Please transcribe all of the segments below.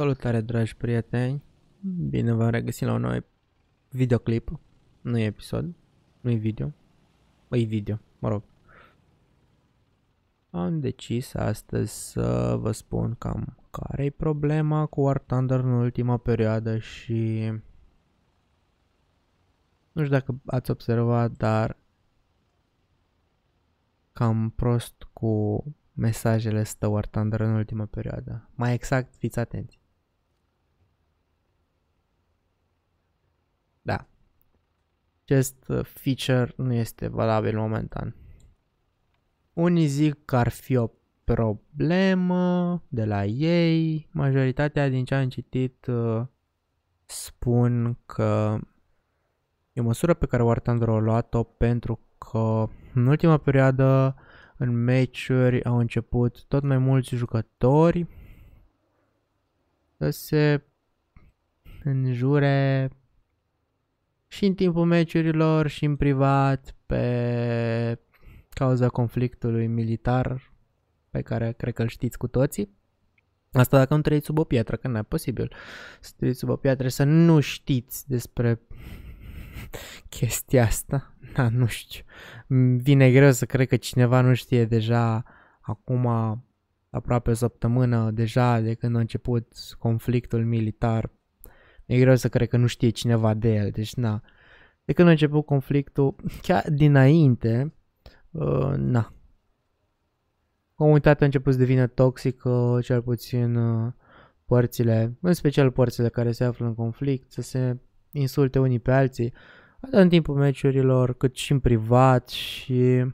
Salutare dragi prieteni, bine v-am regăsit la un nou videoclip, nu e episod, nu e video, e video, mă rog. Am decis astăzi să vă spun cam care e problema cu War Thunder în ultima perioadă și nu știu dacă ați observat, dar cam prost cu mesajele stă War Thunder în ultima perioadă. Mai exact, fiți atenți. acest uh, feature nu este valabil momentan. Unii zic că ar fi o problemă de la ei, majoritatea din ce am citit uh, spun că e o măsură pe care Thunder a luat-o pentru că în ultima perioadă în meciuri au început tot mai mulți jucători să se înjure și în timpul meciurilor și în privat pe cauza conflictului militar pe care cred că îl știți cu toții. Asta dacă nu trăiți sub o piatră, că nu e posibil să trăiți sub o piatră, să nu știți despre chestia asta. Da, nu știu. Vine greu să cred că cineva nu știe deja acum aproape o săptămână deja de când a început conflictul militar E greu să cred că nu știe cineva de el, deci na. De când a început conflictul, chiar dinainte, uh, na. Comunitatea a început să devină toxică, uh, cel puțin uh, părțile, în special părțile care se află în conflict, să se insulte unii pe alții, atât în timpul meciurilor, cât și în privat și...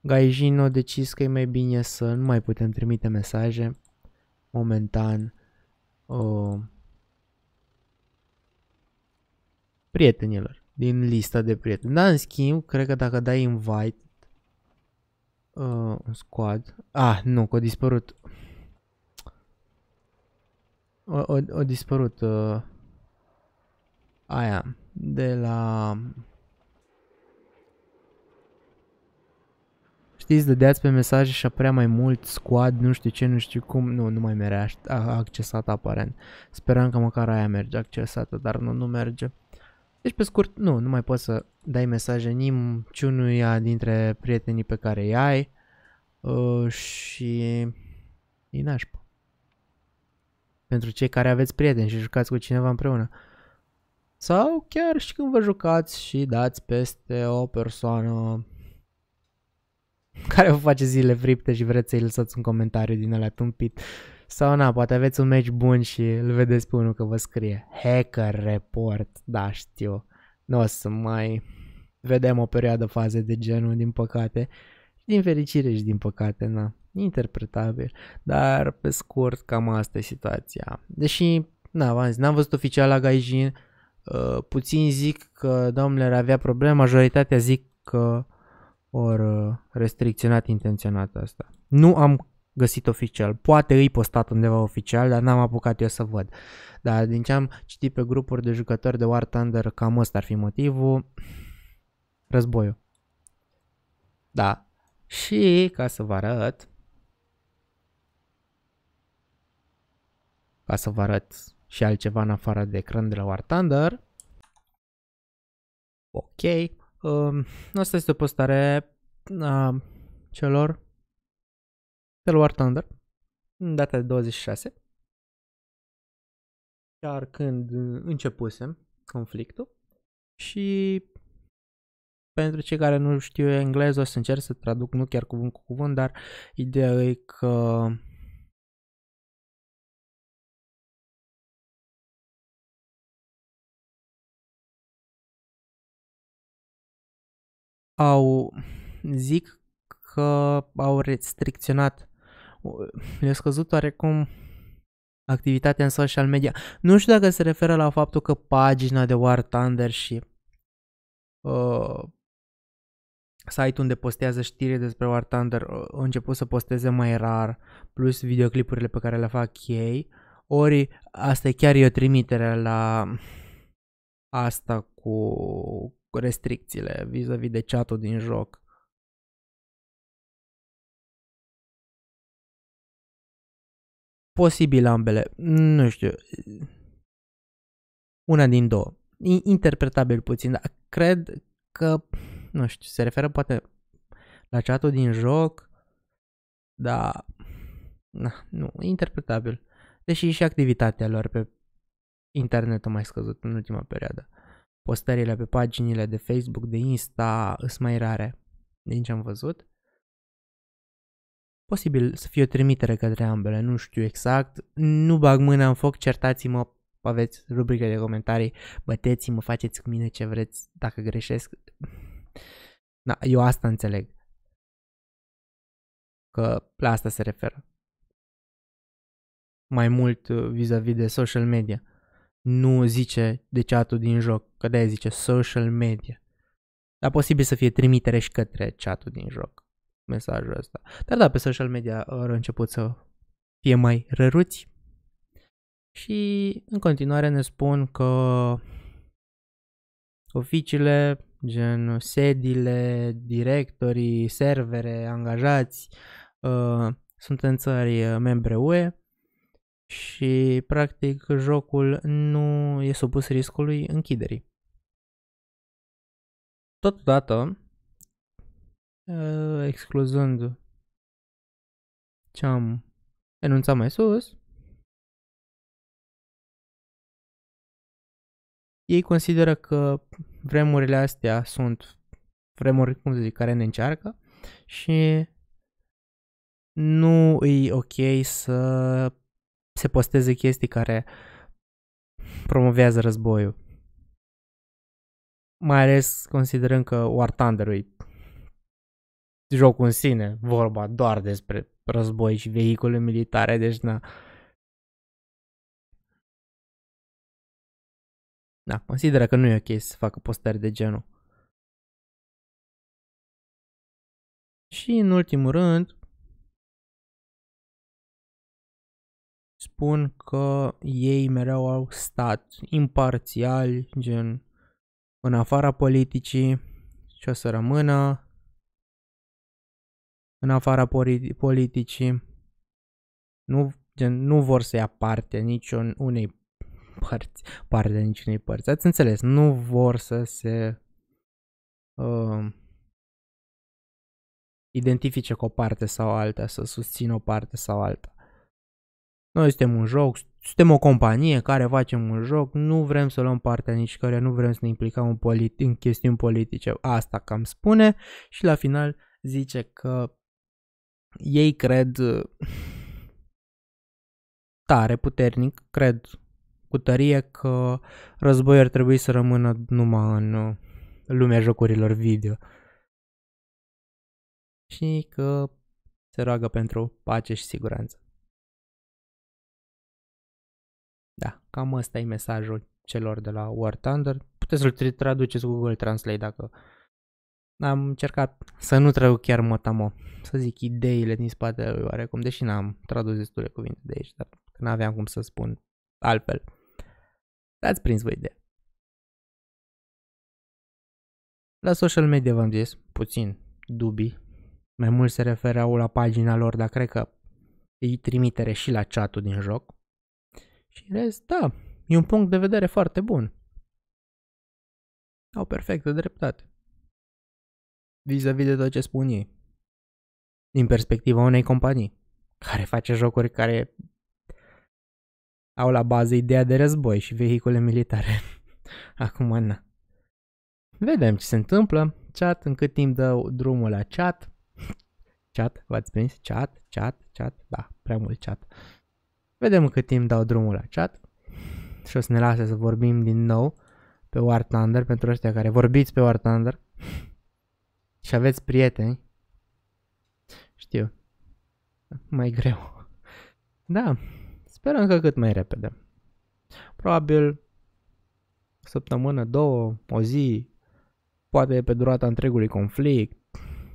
Gaijin a decis că e mai bine să nu mai putem trimite mesaje momentan Uh, prietenilor, din lista de prieteni. Dar în schimb, cred că dacă dai invite uh, un squad, ah, nu, că a dispărut. O, o, o dispărut uh, aia de la știți, dădeați pe mesaje și apărea mai mult, squad, nu știu ce, nu știu cum, nu, nu mai merea accesată aparent. Speram că măcar aia merge accesată, dar nu, nu merge. Deci pe scurt, nu, nu mai poți să dai mesaje niciunuia dintre prietenii pe care îi ai uh, și e nașpa. Pentru cei care aveți prieteni și jucați cu cineva împreună. Sau chiar și când vă jucați și dați peste o persoană care vă face zile fripte și vreți să-i lăsați un comentariu din ăla tumpit Sau na, poate aveți un meci bun și îl vedeți pe unul că vă scrie Hacker Report, da știu. Nu o să mai vedem o perioadă faze de genul, din păcate. Din fericire și din păcate, na, interpretabil. Dar pe scurt, cam asta e situația. Deși, na, v-am zis, n-am văzut oficial la Gaijin, uh, puțin zic că domnule ar avea probleme, majoritatea zic că ori uh, restricționat intenționat asta. Nu am găsit oficial. Poate îi postat undeva oficial, dar n-am apucat eu să văd. Dar din ce am citit pe grupuri de jucători de War Thunder, cam ăsta ar fi motivul. Războiul. Da. Și, ca să vă arăt, ca să vă arăt și altceva în afară de ecran de la War Thunder. Ok. Uh, asta este o postare a ehm, celor de War Thunder, în data de 26, chiar când începusem conflictul și pentru cei care nu știu engleză o să încerc să traduc nu chiar cuvânt cu cuvânt, dar ideea e că au, zic că au restricționat, le-a scăzut oarecum activitatea în social media. Nu știu dacă se referă la faptul că pagina de War Thunder și uh, site-ul unde postează știri despre War Thunder ă, a început să posteze mai rar, plus videoclipurile pe care le fac ei, ori asta e chiar e o trimitere la asta cu cu restricțiile vis-a-vis de chat din joc. Posibil ambele, nu știu, una din două. Interpretabil puțin, dar cred că, nu știu, se referă poate la chat din joc, dar na, nu, interpretabil. Deși și activitatea lor pe internet a mai scăzut în ultima perioadă postările pe paginile de Facebook, de Insta sunt mai rare din ce am văzut. Posibil să fie o trimitere către ambele, nu știu exact. Nu bag mâna în foc, certați-mă, aveți rubrica de comentarii, băteți-mă, faceți cu mine ce vreți, dacă greșesc. Da, eu asta înțeleg. Că la asta se referă. Mai mult uh, vis-a-vis de social media nu zice de chatul din joc, că de zice social media. Dar posibil să fie trimitere și către chatul din joc mesajul ăsta. Dar da, pe social media uh, au început să fie mai răruți și în continuare ne spun că oficiile, gen sedile, directorii, servere, angajați, uh, sunt în țări uh, membre UE și practic jocul nu e supus riscului închiderii. Totodată, ă, excluzând ce am enunțat mai sus, ei consideră că vremurile astea sunt vremuri, cum să zic, care ne încearcă și nu e ok să se posteze chestii care promovează războiul. Mai ales considerând că War Thunder e jocul în sine, vorba doar despre război și vehicule militare, deci na. Da, consideră că nu e ok să facă postări de genul. Și în ultimul rând, spun că ei mereu au stat imparțiali, gen în afara politicii, și o să rămână în afara politicii. Nu, gen, nu vor să ia parte niciun unei părți, parte niciunei părți. Ați înțeles, nu vor să se uh, identifice cu o parte sau alta, să susțină o parte sau alta. Noi suntem un joc, suntem o companie care facem un joc, nu vrem să luăm partea nici care nu vrem să ne implicăm în, politi- în chestiuni politice. Asta cam spune și la final zice că ei cred tare, puternic, cred cu tărie că războiul ar trebui să rămână numai în uh, lumea jocurilor video. Și că se roagă pentru pace și siguranță. Da, cam ăsta e mesajul celor de la War Thunder. Puteți să-l traduceți cu Google Translate dacă am încercat să nu traduc chiar motamo, să zic ideile din spatele lui oarecum, deși n-am tradus destule cuvinte de aici, dar n-aveam cum să spun altfel. Ați prins voi de. La social media v-am zis, puțin dubii, mai mult se referau la pagina lor, dar cred că îi trimitere și la chatul din joc. Și în rest, da, e un punct de vedere foarte bun. Au perfectă dreptate. Vis-a-vis de tot ce spun ei. Din perspectiva unei companii care face jocuri care au la bază ideea de război și vehicule militare. Acum, na. Vedem ce se întâmplă. Chat, în cât timp dă drumul la chat. Chat, v-ați prins? Chat, chat, chat. Da, prea mult chat. Vedem cât timp dau drumul la chat și o să ne lase să vorbim din nou pe War Thunder pentru ăștia care vorbiți pe War Thunder și aveți prieteni. Știu, mai greu. Da, sperăm că cât mai repede. Probabil săptămână, două, o zi, poate pe durata întregului conflict,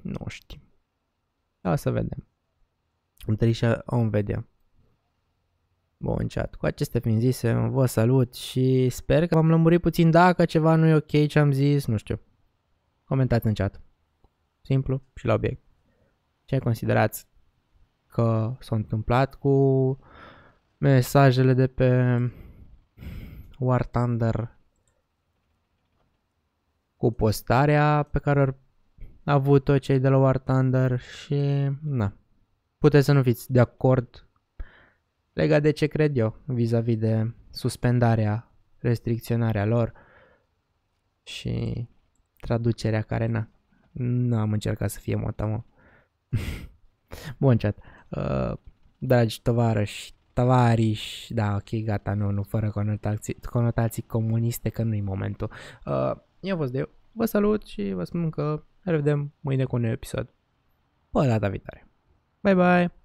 nu știu. Da, să vedem. Întâi și om vedea. Bun, chat. Cu aceste fiind zise, vă salut și sper că v-am lămurit puțin dacă ceva nu e ok ce am zis, nu știu. Comentați în chat. Simplu și la obiect. Ce considerați că s-a întâmplat cu mesajele de pe War Thunder cu postarea pe care au avut-o cei de la War Thunder și na, puteți să nu fiți de acord legat de ce cred eu vis-a-vis de suspendarea, restricționarea lor și traducerea care n-a. nu am încercat să fie motamă. Bun chat, uh, dragi tovarăși, tovarăși, da, ok, gata, nu, nu, fără conotații, conotații comuniste, că nu-i momentul. Uh, eu vă de vă salut și vă spun că ne vedem mâine cu un episod. Până data viitoare. Bye bye!